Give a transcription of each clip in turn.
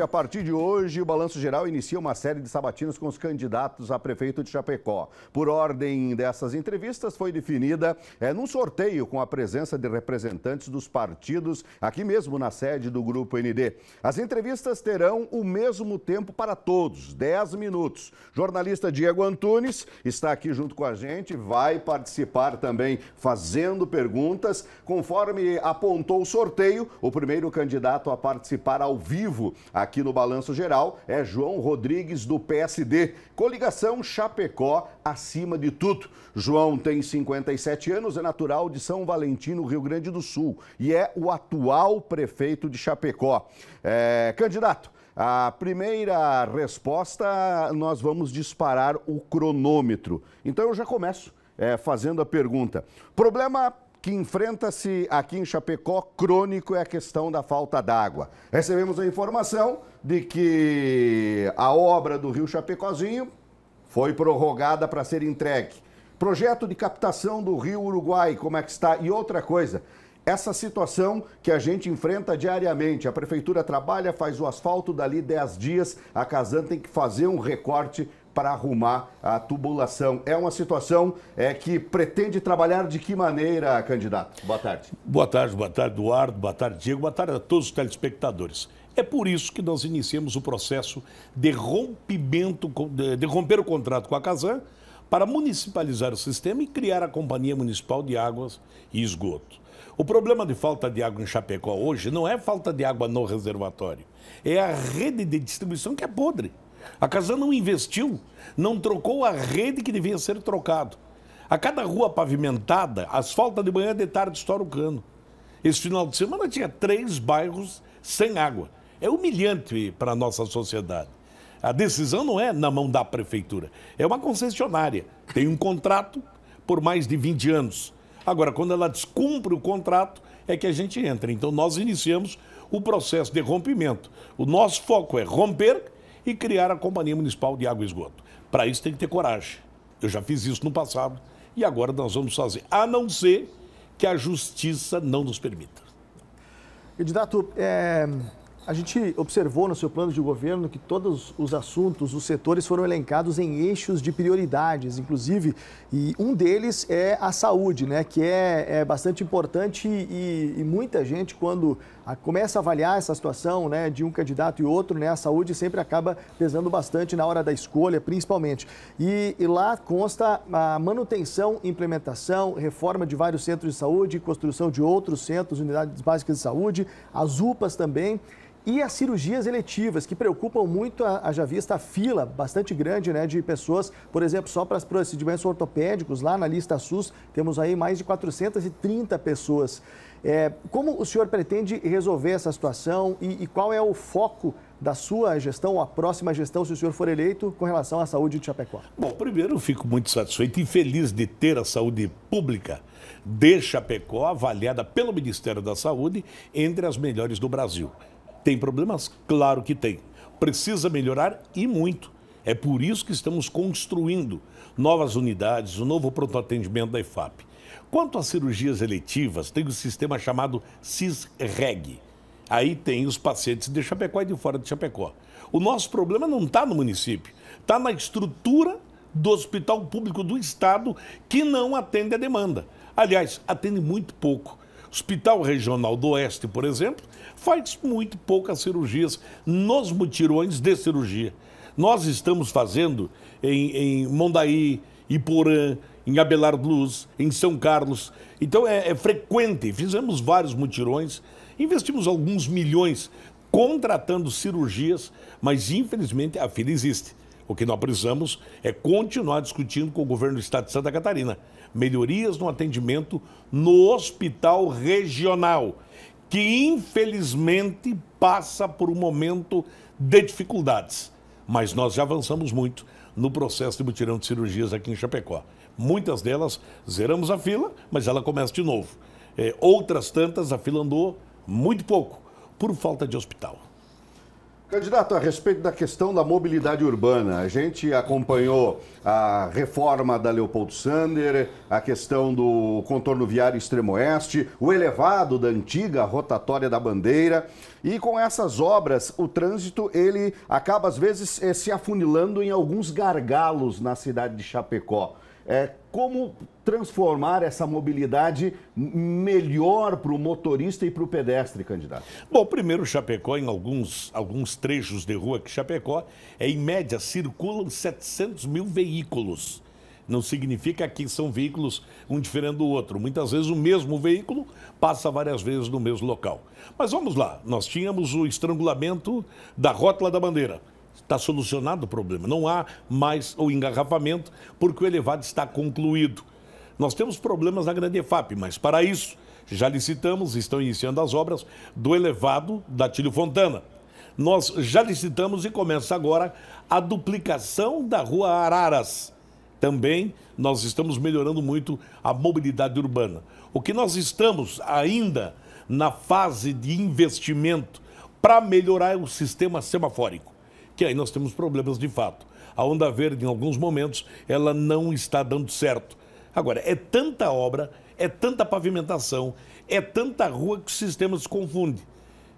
A partir de hoje, o Balanço Geral inicia uma série de sabatinas com os candidatos a prefeito de Chapecó. Por ordem dessas entrevistas, foi definida é, num sorteio com a presença de representantes dos partidos aqui mesmo na sede do Grupo ND. As entrevistas terão o mesmo tempo para todos, 10 minutos. Jornalista Diego Antunes está aqui junto com a gente, vai participar também fazendo perguntas. Conforme apontou o sorteio, o primeiro candidato a participar ao vivo aqui no Balanço Geral é João Rodrigues, do PSD. Coligação Chapecó acima de tudo. João tem 57 anos, é natural de São Valentino, Rio Grande do Sul, e é o atual prefeito de Chapecó. É, candidato. A primeira resposta, nós vamos disparar o cronômetro. Então eu já começo é, fazendo a pergunta. Problema que enfrenta-se aqui em Chapecó crônico é a questão da falta d'água. Recebemos a informação de que a obra do Rio Chapecozinho foi prorrogada para ser entregue. Projeto de captação do Rio Uruguai, como é que está? E outra coisa, essa situação que a gente enfrenta diariamente. A prefeitura trabalha, faz o asfalto, dali 10 dias, a Casan tem que fazer um recorte para arrumar a tubulação. É uma situação é, que pretende trabalhar de que maneira, candidato? Boa tarde. Boa tarde, boa tarde, Eduardo, boa tarde, Diego, boa tarde a todos os telespectadores. É por isso que nós iniciamos o processo de rompimento, de romper o contrato com a Casan para municipalizar o sistema e criar a Companhia Municipal de Águas e Esgoto. O problema de falta de água em Chapecó hoje não é falta de água no reservatório, é a rede de distribuição que é podre. A Casa não investiu, não trocou a rede que devia ser trocado. A cada rua pavimentada, asfalta de manhã, de tarde estoura o cano. Esse final de semana tinha três bairros sem água. É humilhante para a nossa sociedade. A decisão não é na mão da prefeitura, é uma concessionária. Tem um contrato por mais de 20 anos. Agora, quando ela descumpre o contrato, é que a gente entra. Então, nós iniciamos o processo de rompimento. O nosso foco é romper e criar a Companhia Municipal de Água e Esgoto. Para isso tem que ter coragem. Eu já fiz isso no passado e agora nós vamos fazer, a não ser que a justiça não nos permita. Candidato, é, a gente observou no seu plano de governo que todos os assuntos, os setores foram elencados em eixos de prioridades, inclusive, e um deles é a saúde, né, que é, é bastante importante e, e muita gente, quando a, começa a avaliar essa situação né, de um candidato e outro, né, a saúde sempre acaba pesando bastante na hora da escolha, principalmente. E, e lá consta a manutenção, implementação, reforma de vários centros de saúde, construção de outros centros, unidades básicas de saúde, as UPAs também. E as cirurgias eletivas, que preocupam muito, haja vista a fila bastante grande né, de pessoas, por exemplo, só para os procedimentos ortopédicos, lá na lista SUS, temos aí mais de 430 pessoas. É, como o senhor pretende resolver essa situação e, e qual é o foco da sua gestão, a próxima gestão, se o senhor for eleito, com relação à saúde de Chapecó? Bom, primeiro eu fico muito satisfeito e feliz de ter a saúde pública de Chapecó avaliada pelo Ministério da Saúde entre as melhores do Brasil. Tem problemas? Claro que tem. Precisa melhorar e muito. É por isso que estamos construindo novas unidades, o um novo pronto atendimento da IFAP. Quanto às cirurgias eletivas, tem um sistema chamado CISREG. Aí tem os pacientes de Chapecó e de fora de Chapecó. O nosso problema não está no município, está na estrutura do hospital público do estado que não atende a demanda. Aliás, atende muito pouco. Hospital Regional do Oeste, por exemplo, faz muito poucas cirurgias nos mutirões de cirurgia. Nós estamos fazendo em, em Mondaí, Iporã, em Abelardo Luz, em São Carlos. Então é, é frequente. Fizemos vários mutirões, investimos alguns milhões contratando cirurgias, mas infelizmente a fila existe. O que nós precisamos é continuar discutindo com o governo do estado de Santa Catarina melhorias no atendimento no hospital regional, que infelizmente passa por um momento de dificuldades. Mas nós já avançamos muito no processo de mutirão de cirurgias aqui em Chapecó. Muitas delas zeramos a fila, mas ela começa de novo. É, outras tantas, a fila andou muito pouco, por falta de hospital. Candidato, a respeito da questão da mobilidade urbana, a gente acompanhou a reforma da Leopoldo Sander, a questão do contorno viário extremo-oeste, o elevado da antiga rotatória da Bandeira. E com essas obras, o trânsito ele acaba às vezes eh, se afunilando em alguns gargalos na cidade de Chapecó é, como transformar essa mobilidade melhor para o motorista e para o pedestre, candidato? Bom, primeiro Chapecó, em alguns, alguns trechos de rua que Chapecó, é, em média, circulam 700 mil veículos. Não significa que são veículos um diferente do outro. Muitas vezes o mesmo veículo passa várias vezes no mesmo local. Mas vamos lá, nós tínhamos o estrangulamento da rótula da bandeira Está solucionado o problema. Não há mais o engarrafamento, porque o elevado está concluído. Nós temos problemas na Grande EFAP, mas para isso, já licitamos, estão iniciando as obras do elevado da Tílio Fontana. Nós já licitamos e começa agora a duplicação da Rua Araras. Também nós estamos melhorando muito a mobilidade urbana. O que nós estamos ainda na fase de investimento para melhorar o sistema semafórico que aí nós temos problemas de fato. A onda verde, em alguns momentos, ela não está dando certo. Agora, é tanta obra, é tanta pavimentação, é tanta rua que o sistema se confunde.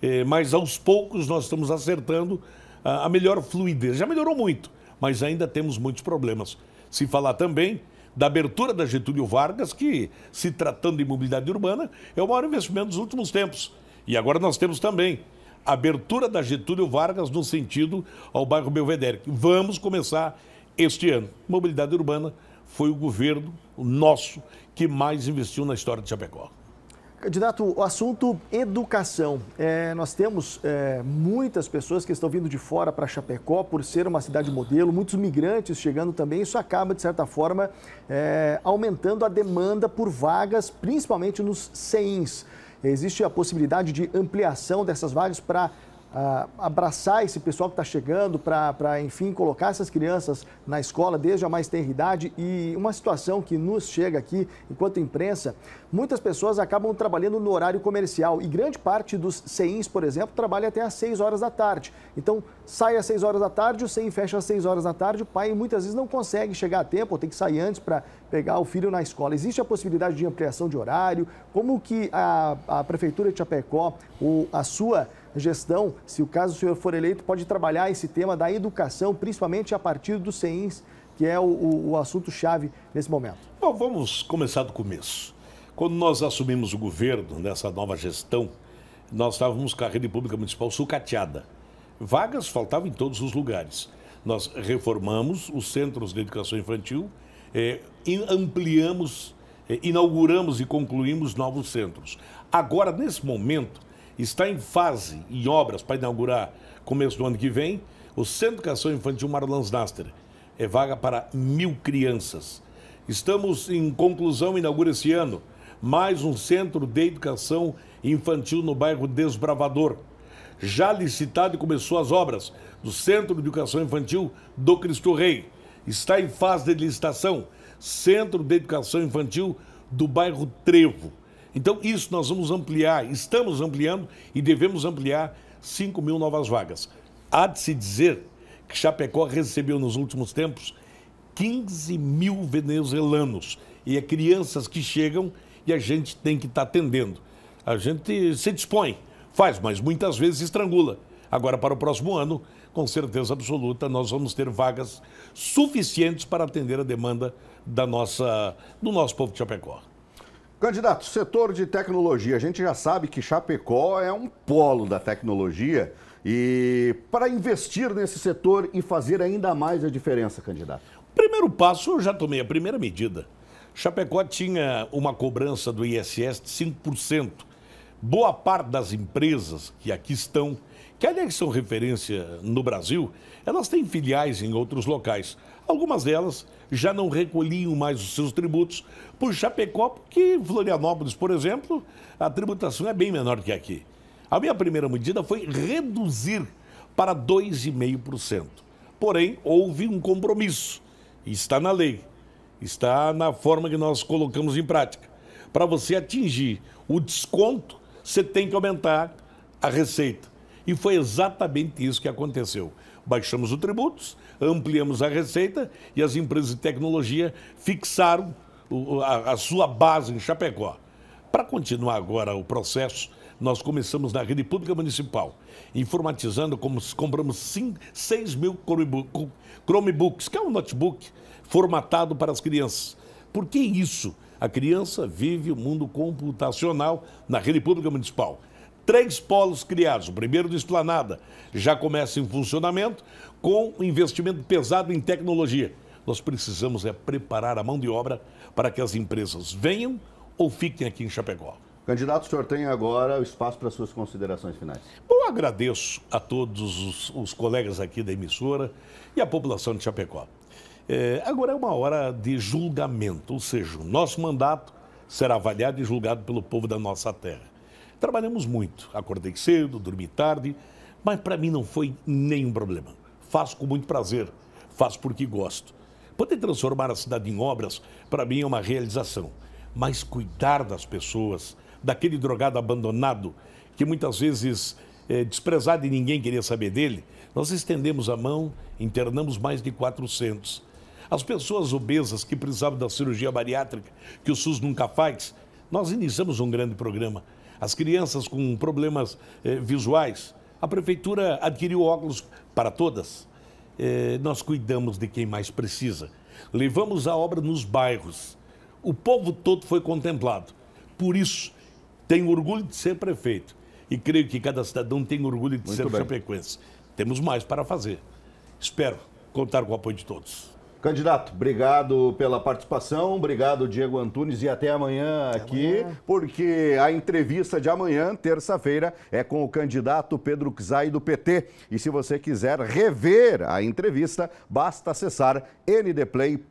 É, mas aos poucos nós estamos acertando a, a melhor fluidez. Já melhorou muito, mas ainda temos muitos problemas. Se falar também da abertura da Getúlio Vargas, que, se tratando de mobilidade urbana, é o maior investimento dos últimos tempos. E agora nós temos também abertura da Getúlio Vargas no sentido ao bairro Belvedere. Vamos começar este ano. Mobilidade urbana foi o governo o nosso que mais investiu na história de Chapecó. Candidato, o assunto educação. É, nós temos é, muitas pessoas que estão vindo de fora para Chapecó por ser uma cidade modelo, muitos migrantes chegando também. Isso acaba, de certa forma, é, aumentando a demanda por vagas, principalmente nos CEINs existe a possibilidade de ampliação dessas vagas para abraçar esse pessoal que está chegando para, enfim, colocar essas crianças na escola desde a mais tenra idade. E uma situação que nos chega aqui, enquanto imprensa, muitas pessoas acabam trabalhando no horário comercial e grande parte dos CEINs, por exemplo, trabalha até às 6 horas da tarde. Então, sai às 6 horas da tarde, o CEIN fecha às 6 horas da tarde, o pai muitas vezes não consegue chegar a tempo, ou tem que sair antes para pegar o filho na escola. Existe a possibilidade de ampliação de horário? Como que a, a Prefeitura de Chapecó, ou a sua gestão, se o caso o senhor for eleito, pode trabalhar esse tema da educação, principalmente a partir do CEINS, que é o, o, o assunto-chave nesse momento? Bom, vamos começar do começo. Quando nós assumimos o governo, nessa nova gestão, nós estávamos com a rede pública municipal sucateada. Vagas faltavam em todos os lugares. Nós reformamos os centros de educação infantil, eh, ampliamos, eh, inauguramos e concluímos novos centros. Agora, nesse momento, está em fase, em obras, para inaugurar começo do ano que vem, o Centro de Educação Infantil Marlon Naster. É vaga para mil crianças. Estamos em conclusão, inaugura esse ano mais um centro de educação infantil no bairro Desbravador. Já licitado e começou as obras do Centro de Educação Infantil do Cristo Rei. Está em fase de licitação. Centro de Educação Infantil do bairro Trevo. Então, isso nós vamos ampliar, estamos ampliando e devemos ampliar 5 mil novas vagas. Há de se dizer que Chapecó recebeu nos últimos tempos 15 mil venezuelanos. E é crianças que chegam e a gente tem que estar tá atendendo. A gente se dispõe, faz, mas muitas vezes estrangula. Agora, para o próximo ano, com certeza absoluta, nós vamos ter vagas suficientes para atender a demanda da nossa, do nosso povo de Chapecó. Candidato, setor de tecnologia, a gente já sabe que Chapecó é um polo da tecnologia e para investir nesse setor e fazer ainda mais a diferença, candidato. Primeiro passo, eu já tomei a primeira medida. Chapecó tinha uma cobrança do ISS de 5%. Boa parte das empresas que aqui estão que aliás são referência no Brasil, elas têm filiais em outros locais. Algumas delas já não recolhiam mais os seus tributos por Chapecó, porque Florianópolis, por exemplo, a tributação é bem menor que aqui. A minha primeira medida foi reduzir para 2,5%. Porém, houve um compromisso. Está na lei, está na forma que nós colocamos em prática. Para você atingir o desconto, você tem que aumentar a receita e foi exatamente isso que aconteceu. Baixamos os tributos, ampliamos a receita e as empresas de tecnologia fixaram a sua base em Chapecó. Para continuar agora o processo, nós começamos na rede pública municipal, informatizando, como compramos 6 mil Chromebooks, que é um notebook formatado para as crianças. Por que isso? A criança vive o mundo computacional na rede pública municipal. Três polos criados. O primeiro do Esplanada já começa em funcionamento com investimento pesado em tecnologia. Nós precisamos é preparar a mão de obra para que as empresas venham ou fiquem aqui em Chapecó. Candidato, o senhor tem agora o espaço para suas considerações finais. Bom, agradeço a todos os, os, colegas aqui da emissora e a população de Chapecó. É, agora é uma hora de julgamento, ou seja, o nosso mandato será avaliado e julgado pelo povo da nossa terra. Trabalhamos muito, acordei cedo, dormi tarde, mas para mim não foi nenhum problema. Faço com muito prazer, faço porque gosto. Poder transformar a cidade em obras, para mim é uma realização. Mas cuidar das pessoas, daquele drogado abandonado, que muitas vezes é, eh, desprezado e ninguém queria saber dele, nós estendemos a mão, internamos mais de 400. As pessoas obesas que precisavam da cirurgia bariátrica, que o SUS nunca faz, nós iniciamos um grande programa as crianças com problemas eh, visuais. A prefeitura adquiriu óculos para todas. Eh, nós cuidamos de quem mais precisa. Levamos a obra nos bairros. O povo todo foi contemplado. Por isso, tenho orgulho de ser prefeito. E creio que cada cidadão tem orgulho de Muito ser bem. chapecoense. Temos mais para fazer. Espero contar com o apoio de todos. Candidato, obrigado pela participação, obrigado Diego Antunes e até amanhã até aqui, amanhã. porque a entrevista de amanhã, terça-feira, é com o candidato Pedro Xay do PT. E se você quiser rever a entrevista, basta acessar ndplay.com.br.